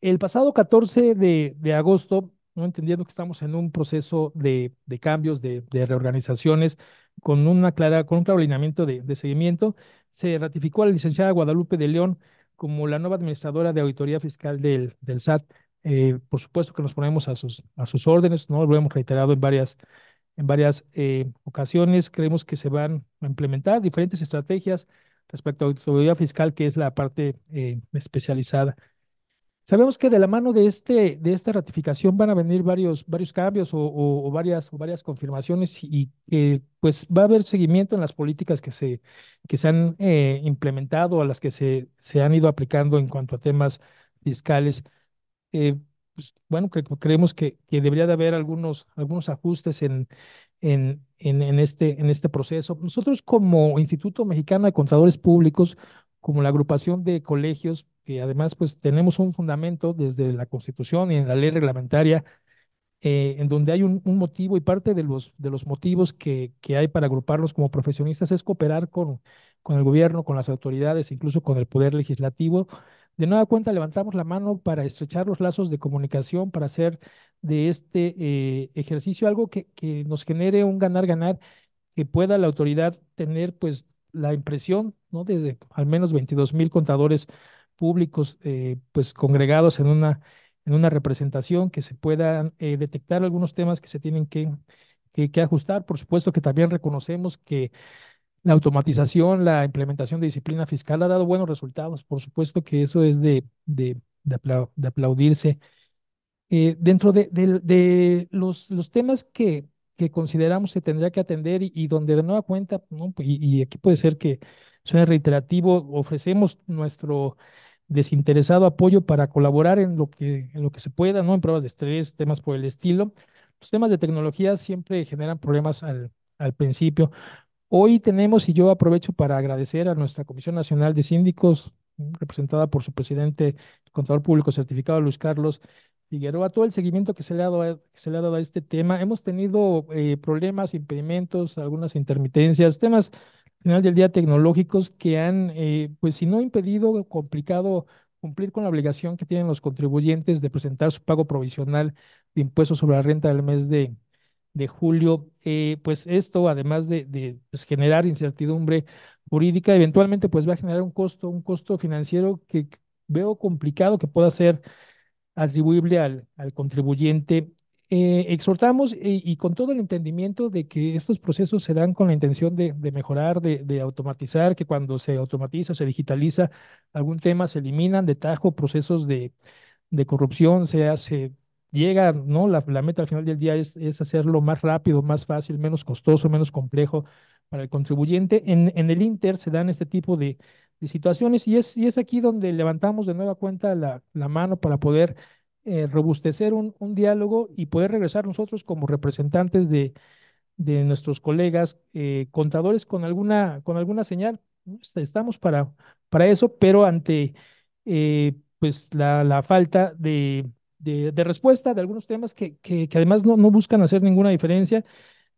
El pasado 14 de, agosto, entendiendo que estamos en un proceso de, cambios, de, reorganizaciones, con, una clara, con un claro alineamiento de, seguimiento, se ratificó a la licenciada Guadalupe de León como la nueva administradora de auditoría fiscal del, SAT. Eh, por supuesto que nos ponemos a sus, a sus órdenes, ¿no? lo hemos reiterado en varias, en varias eh, ocasiones. Creemos que se van a implementar diferentes estrategias respecto a auditoría fiscal, que es la parte eh, especializada Sabemos que de la mano de, este, de esta ratificación van a venir varios, varios cambios o, varias, varias confirmaciones y que pues va a haber seguimiento en las políticas que se, que se han eh, implementado, a las que se, se han ido aplicando en cuanto a temas fiscales. Eh, pues, bueno, creemos que, que debería de haber algunos, algunos ajustes en, en, en, en, este, en este proceso. Nosotros como Instituto Mexicano de Contadores Públicos como la agrupación de colegios, que además pues tenemos un fundamento desde la Constitución y en la ley reglamentaria, eh, en donde hay un, motivo y parte de los, de los motivos que, hay para agruparlos como profesionistas es cooperar con, con el gobierno, con las autoridades, incluso con el poder legislativo. De nueva cuenta levantamos la mano para estrechar los lazos de comunicación, para hacer de este eh, ejercicio algo que, que nos genere un ganar-ganar, que pueda la autoridad tener pues la impresión, ¿no? De, al menos 22 mil contadores públicos, eh, pues congregados en una, en una representación, que se puedan eh, detectar algunos temas que se tienen que, que, ajustar. Por supuesto que también reconocemos que la automatización, la implementación de disciplina fiscal ha dado buenos resultados. Por supuesto que eso es de, de, aplaudirse. Eh, dentro de, los, los temas que, que consideramos se tendría que atender y, donde de nueva cuenta, pues, y, aquí puede ser que suene reiterativo, ofrecemos nuestro desinteresado apoyo para colaborar en lo que, en lo que se pueda, ¿no? en pruebas de estrés, temas por el estilo. Los temas de tecnología siempre generan problemas al, al principio. Hoy tenemos, y yo aprovecho para agradecer a nuestra Comisión Nacional de Síndicos, representada por su presidente, el contador público certificado Luis Carlos, Figueroa, todo el seguimiento que se le ha dado a, este tema. Hemos tenido eh, problemas, impedimentos, algunas intermitencias, temas al final del día tecnológicos que han, eh, pues si no impedido, complicado cumplir con la obligación que tienen los contribuyentes de presentar su pago provisional de impuestos sobre la renta del mes de, de julio. Eh, pues esto, además de, pues, generar incertidumbre jurídica, eventualmente pues va a generar un costo, un costo financiero que veo complicado que pueda ser atribuible al, al contribuyente. Eh, exhortamos eh, y con todo el entendimiento de que estos procesos se dan con la intención de, de mejorar, de, automatizar, que cuando se automatiza se digitaliza algún tema, se eliminan de tajo procesos de, corrupción, se hace, llega, ¿no? La, meta al final del día es, hacerlo más rápido, más fácil, menos costoso, menos complejo para el contribuyente. En, en el Inter se dan este tipo de, de situaciones y es, y es aquí donde levantamos de nueva cuenta la, la mano para poder eh, robustecer un, diálogo y poder regresar nosotros como representantes de, de nuestros colegas eh, contadores con alguna, con alguna señal. Este, estamos para, para eso, pero ante eh, pues la, la falta de, respuesta de algunos temas que, que, además no, no buscan hacer ninguna diferencia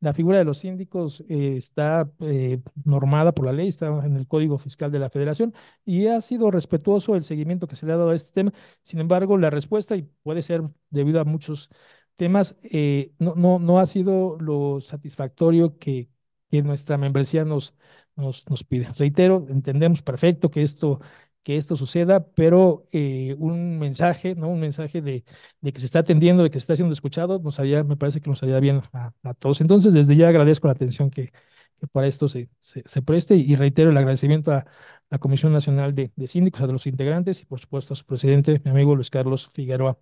la figura de los síndicos eh, está eh, normada por la ley, está en el Código Fiscal de la Federación y ha sido respetuoso el seguimiento que se le ha dado a este tema. Sin embargo, la respuesta, y puede ser debido a muchos temas, eh, no, no, no ha sido lo satisfactorio que, que nuestra membresía nos, nos, nos pide. Reitero, entendemos perfecto que esto que esto suceda, pero eh, un mensaje, ¿no? Un mensaje de, que se está atendiendo, de que se está siendo escuchado, nos me parece que nos haría bien a, todos. Entonces, desde ya agradezco la atención que, que para esto se, se, preste y reitero el agradecimiento a la Comisión Nacional de, Síndicos, a los integrantes y, por supuesto, a su presidente, mi amigo Luis Carlos Figueroa.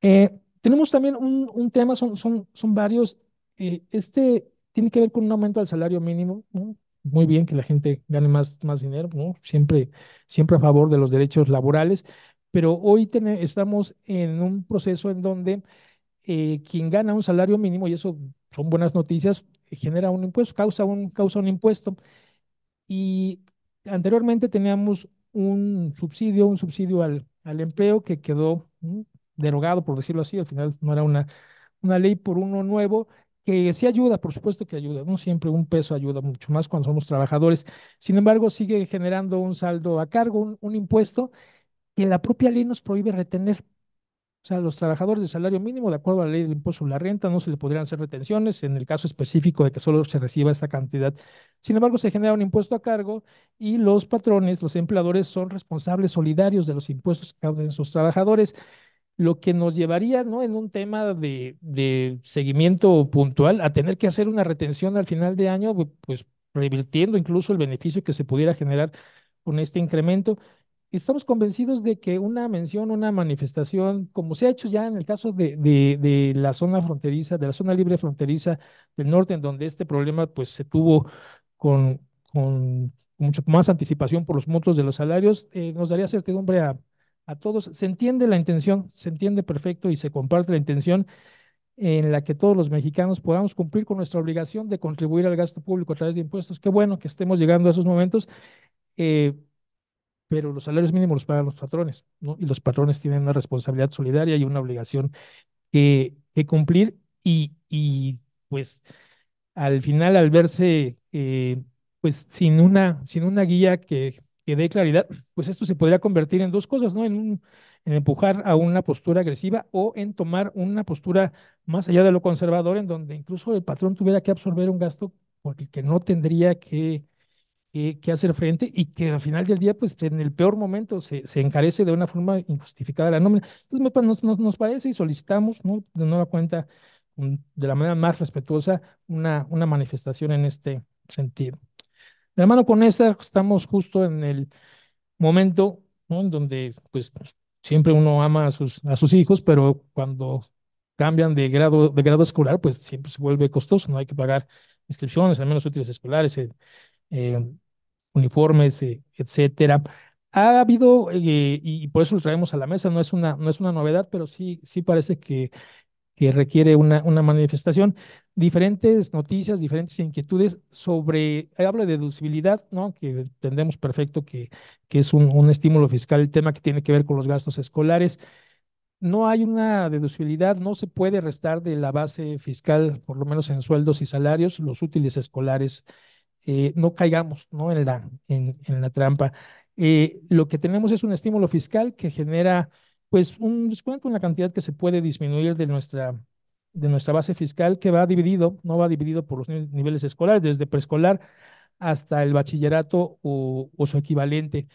Eh, tenemos también un, un, tema, son, son, son varios. Eh, este tiene que ver con un aumento al salario mínimo, muy bien que la gente gane más, más dinero, ¿no? Siempre, siempre a favor de los derechos laborales, pero hoy estamos en un proceso en donde eh, quien gana un salario mínimo, y eso son buenas noticias, genera un impuesto, causa un, causa un impuesto. Y anteriormente teníamos un subsidio, un subsidio al, al empleo que quedó derogado, por decirlo así, al final no era una, una ley por uno nuevo que sí ayuda, por supuesto que ayuda, ¿no? Siempre un peso ayuda mucho más cuando somos trabajadores. Sin embargo, sigue generando un saldo a cargo, un, impuesto que la propia ley nos prohíbe retener. O sea, los trabajadores de salario mínimo, de acuerdo a la ley del impuesto sobre la renta, no se le podrían hacer retenciones en el caso específico de que solo se reciba esa cantidad. Sin embargo, se genera un impuesto a cargo y los patrones, los empleadores, son responsables solidarios de los impuestos que causan sus trabajadores lo que nos llevaría, ¿no? En un tema de, seguimiento puntual a tener que hacer una retención al final de año, pues revirtiendo incluso el beneficio que se pudiera generar con este incremento. Estamos convencidos de que una mención, una manifestación, como se ha hecho ya en el caso de, de, la zona fronteriza, de la zona libre fronteriza del norte, en donde este problema pues se tuvo con, con mucho más anticipación por los montos de los salarios, eh, nos daría certidumbre a, a todos. Se entiende la intención, se entiende perfecto y se comparte la intención en la que todos los mexicanos podamos cumplir con nuestra obligación de contribuir al gasto público a través de impuestos. Qué bueno que estemos llegando a esos momentos, eh, pero los salarios mínimos los pagan los patrones, ¿no? Y los patrones tienen una responsabilidad solidaria y una obligación que, cumplir y, pues al final al verse eh, pues sin una, sin una guía que que dé claridad, pues esto se podría convertir en dos cosas, ¿no? En, un, en empujar a una postura agresiva o en tomar una postura más allá de lo conservador, en donde incluso el patrón tuviera que absorber un gasto porque que no tendría que, hacer frente y que al final del día, pues en el peor momento se, encarece de una forma injustificada la nómina. Entonces nos, parece y solicitamos, ¿no? De nueva cuenta, de la manera más respetuosa, una manifestación en este sentido. Hermano, con esta, estamos justo en el momento en donde pues, siempre uno ama a sus, a sus hijos, pero cuando cambian de grado, de grado escolar, pues siempre se vuelve costoso, no hay que pagar inscripciones, al menos útiles escolares, eh, eh, uniformes, eh, etcétera. Ha habido, y por eso lo traemos a la mesa, no es una, no es una novedad, pero sí, sí parece que que requiere una, una manifestación, diferentes noticias, diferentes inquietudes sobre, habla de deducibilidad, ¿no? que entendemos perfecto que, que es un, un estímulo fiscal, el tema que tiene que ver con los gastos escolares. No hay una deducibilidad, no se puede restar de la base fiscal, por lo menos en sueldos y salarios, los útiles escolares. Eh, no caigamos ¿no? En, la, en la trampa. Eh, lo que tenemos es un estímulo fiscal que genera pues un descuento en la cantidad que se puede disminuir de nuestra, de nuestra base fiscal que va dividido, no va dividido por los niveles escolares, desde preescolar hasta el bachillerato o, su equivalente.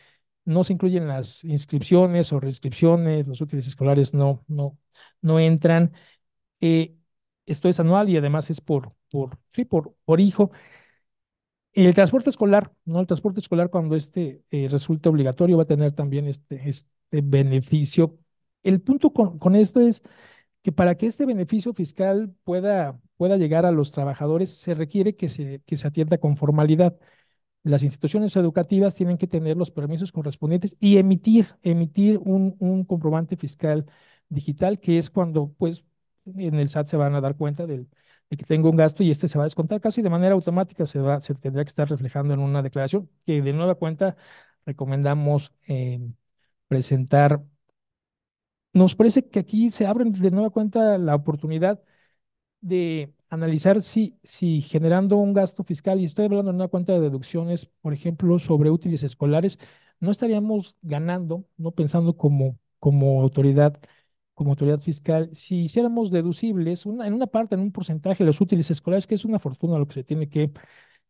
No se incluyen las inscripciones o reinscripciones, los útiles escolares no, no, no entran. Eh, esto es anual y además es por, por, sí, por, por hijo. El transporte escolar, ¿no? El transporte escolar cuando este eh, resulte obligatorio va a tener también este, este beneficio el punto con, esto es que para que este beneficio fiscal pueda, pueda llegar a los trabajadores, se requiere que se, que se atienda con formalidad. Las instituciones educativas tienen que tener los permisos correspondientes y emitir, emitir un, comprobante fiscal digital, que es cuando pues en el SAT se van a dar cuenta del, de que tengo un gasto y este se va a descontar casi de manera automática, se, va, se tendría que estar reflejando en una declaración que de nueva cuenta recomendamos eh, presentar nos parece que aquí se abre de nueva cuenta la oportunidad de analizar si, si generando un gasto fiscal, y estoy hablando de una cuenta de deducciones, por ejemplo, sobre útiles escolares, no estaríamos ganando, no pensando como, como autoridad, como autoridad fiscal, si hiciéramos deducibles en una parte, en un porcentaje, de los útiles escolares, que es una fortuna lo que se tiene que,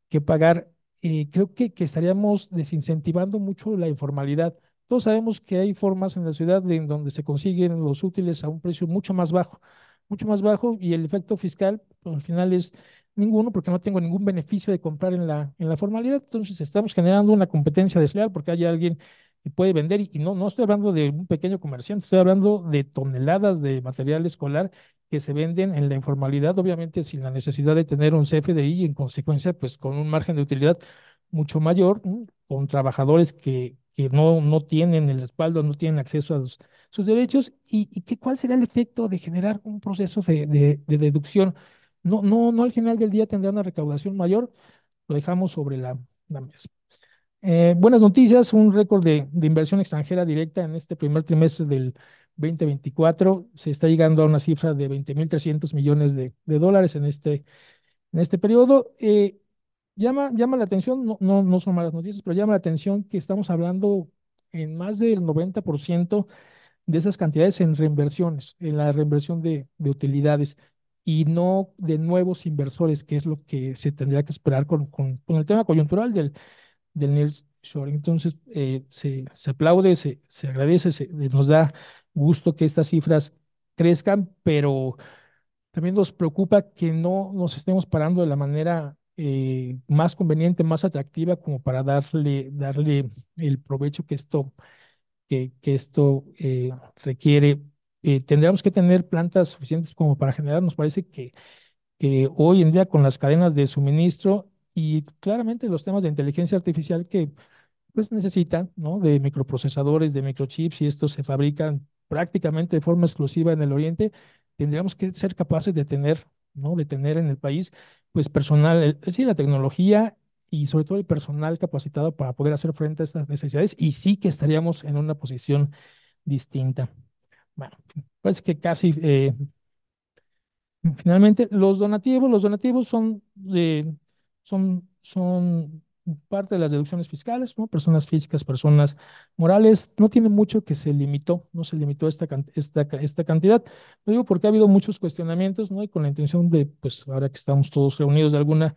que pagar, eh, creo que estaríamos desincentivando mucho la informalidad todos sabemos que hay formas en la ciudad en donde se consiguen los útiles a un precio mucho más bajo, mucho más bajo y el efecto fiscal pues, al final es ninguno porque no tengo ningún beneficio de comprar en la, en la formalidad. Entonces estamos generando una competencia desleal porque hay alguien que puede vender y no, no estoy hablando de un pequeño comerciante, estoy hablando de toneladas de material escolar que se venden en la informalidad, obviamente sin la necesidad de tener un CFDI y en consecuencia pues con un margen de utilidad mucho mayor, con trabajadores que no, no tienen el respaldo, no tienen acceso a sus derechos y, cuál será el efecto de generar un proceso de, deducción. No, no, no al final del día tendrá una recaudación mayor, lo dejamos sobre la, mesa. Eh, buenas noticias, un récord de, inversión extranjera directa en este primer trimestre del 2024. Se está llegando a una cifra de 20.300 millones de, dólares en este, en este periodo. Eh, Llama, llama la atención, no, no, no son malas noticias, pero llama la atención que estamos hablando en más del 90% de esas cantidades en reinversiones, en la reinversión de, utilidades y no de nuevos inversores, que es lo que se tendría que esperar con, con, el tema coyuntural del, del Entonces, eh, se, se, aplaude, se, se agradece, se, nos da gusto que estas cifras crezcan, pero también nos preocupa que no nos estemos parando de la manera eh, más conveniente, más atractiva, como para darle, darle el provecho que esto, que, esto eh, requiere. Eh, tendríamos que tener plantas suficientes como para generar, nos parece que, que hoy en día con las cadenas de suministro y claramente los temas de inteligencia artificial que pues necesitan, ¿no? De microprocesadores, de microchips y estos se fabrican prácticamente de forma exclusiva en el Oriente, tendríamos que ser capaces de tener ¿no? De tener en el país, pues personal, eh, sí, la tecnología y sobre todo el personal capacitado para poder hacer frente a estas necesidades y sí que estaríamos en una posición distinta. Bueno, parece que casi... Eh, finalmente, los donativos, los donativos son, son, son parte de las deducciones fiscales, ¿no? Personas físicas, personas morales, no tiene mucho que se limitó, no se limitó esta, esta, esta cantidad. Lo digo porque ha habido muchos cuestionamientos, ¿no? Y con la intención de, pues ahora que estamos todos reunidos de alguna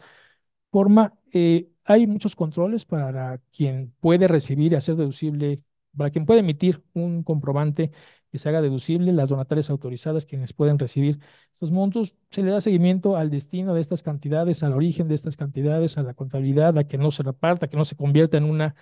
forma, eh, hay muchos controles para quien puede recibir y hacer deducible para quien pueda emitir un comprobante que se haga deducible, las donatarias autorizadas quienes pueden recibir estos montos, se le da seguimiento al destino de estas cantidades, al origen de estas cantidades, a la contabilidad, a que no se reparta, a que no se convierta en una,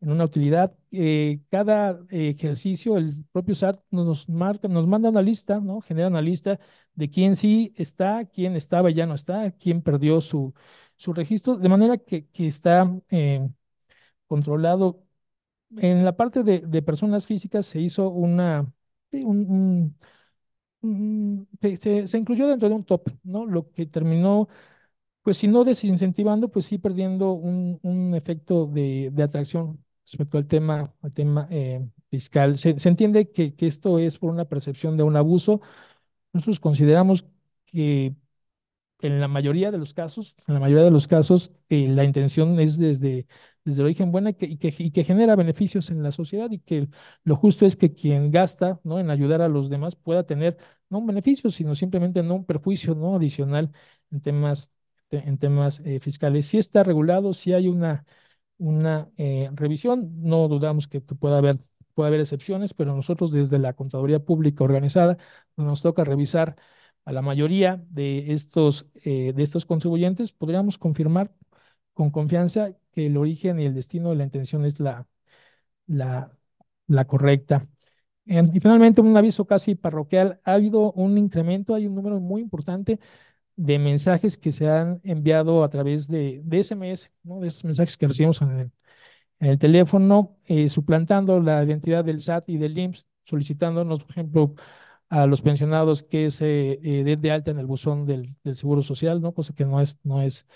en una utilidad. Eh, cada eh, ejercicio, el propio SAT nos, marca, nos manda una lista, ¿no? genera una lista de quién sí está, quién estaba y ya no está, quién perdió su, su registro, de manera que, está eh, controlado en la parte de, personas físicas se hizo una, se, incluyó dentro de un top, ¿no? Lo que terminó, pues si no desincentivando, pues sí perdiendo un, efecto de, atracción respecto al tema, al tema eh, fiscal. Se, entiende que, que, esto es por una percepción de un abuso. Nosotros consideramos que en la mayoría de los casos, en la mayoría de los casos, eh, la intención es desde, desde el origen buena y que, y que, genera beneficios en la sociedad y que lo justo es que quien gasta ¿no? en ayudar a los demás pueda tener no un beneficio, sino simplemente no un perjuicio ¿no? adicional en temas, en temas eh, fiscales. Si está regulado, si hay una, una eh, revisión, no dudamos que, pueda haber puede haber excepciones, pero nosotros desde la Contaduría Pública Organizada nos toca revisar a la mayoría de estos, eh, de estos contribuyentes, podríamos confirmar con confianza que el origen y el destino de la intención es la, la, correcta. Y finalmente, un aviso casi parroquial. Ha habido un incremento, hay un número muy importante de mensajes que se han enviado a través de, SMS, ¿no? de esos mensajes que recibimos en el, teléfono, eh, suplantando la identidad del SAT y del IMSS, solicitándonos, por ejemplo, a los pensionados que se eh, den de alta en el buzón del, Seguro Social, ¿no? Cosa que no es, no es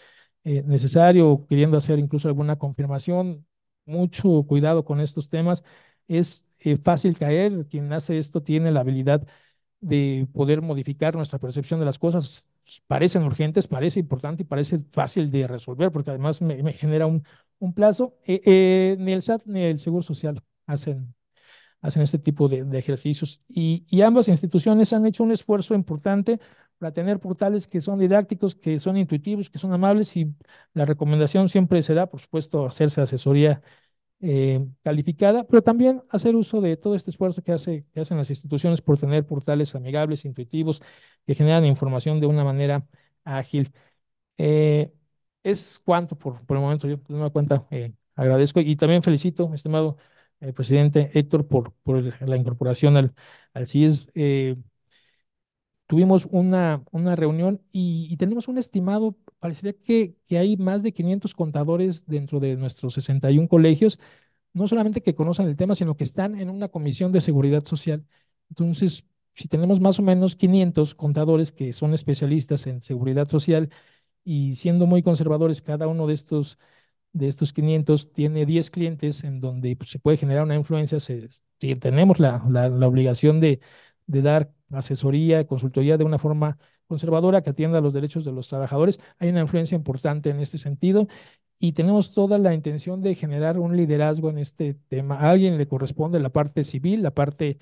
eh, necesario, queriendo hacer incluso alguna confirmación. Mucho cuidado con estos temas. Es eh, fácil caer. Quien hace esto tiene la habilidad de poder modificar nuestra percepción de las cosas. Parecen urgentes, parece importante y parece fácil de resolver, porque además me, me genera un, un plazo. Eh, ni el SAT ni el Seguro Social hacen hacen este tipo de, ejercicios. Y, ambas instituciones han hecho un esfuerzo importante para tener portales que son didácticos, que son intuitivos, que son amables y la recomendación siempre será, por supuesto, hacerse asesoría eh, calificada, pero también hacer uso de todo este esfuerzo que, hacen las instituciones por tener portales amigables, intuitivos, que generan información de una manera ágil. Eh, es cuanto por, por el momento, yo de una cuenta eh, agradezco y también felicito, estimado presidente Héctor por, por la incorporación al, al CIES. Eh, tuvimos una, una reunión y, tenemos un estimado, parecería que, que hay más de 500 contadores dentro de nuestros 61 colegios, no solamente que conocen el tema, sino que están en una comisión de seguridad social. Entonces, si tenemos más o menos 500 contadores que son especialistas en seguridad social y siendo muy conservadores cada uno de estos de estos 500 tiene 10 clientes en donde pues, se puede generar una influencia, tenemos la, la, obligación de, de, dar asesoría, consultoría de una forma conservadora que atienda los derechos de los trabajadores. Hay una influencia importante en este sentido y tenemos toda la intención de generar un liderazgo en este tema. A alguien le corresponde la parte civil, la parte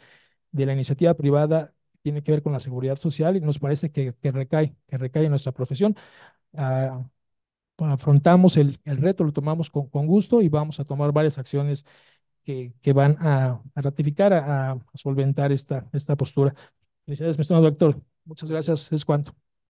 de la iniciativa privada tiene que ver con la seguridad social y nos parece que, que recae, que recae en nuestra profesión. Ah, afrontamos el, reto, lo tomamos con, con, gusto y vamos a tomar varias acciones que, que van a, ratificar, a, solventar esta, esta postura. Felicidades, mi estimado doctor. Muchas gracias. Es cuanto.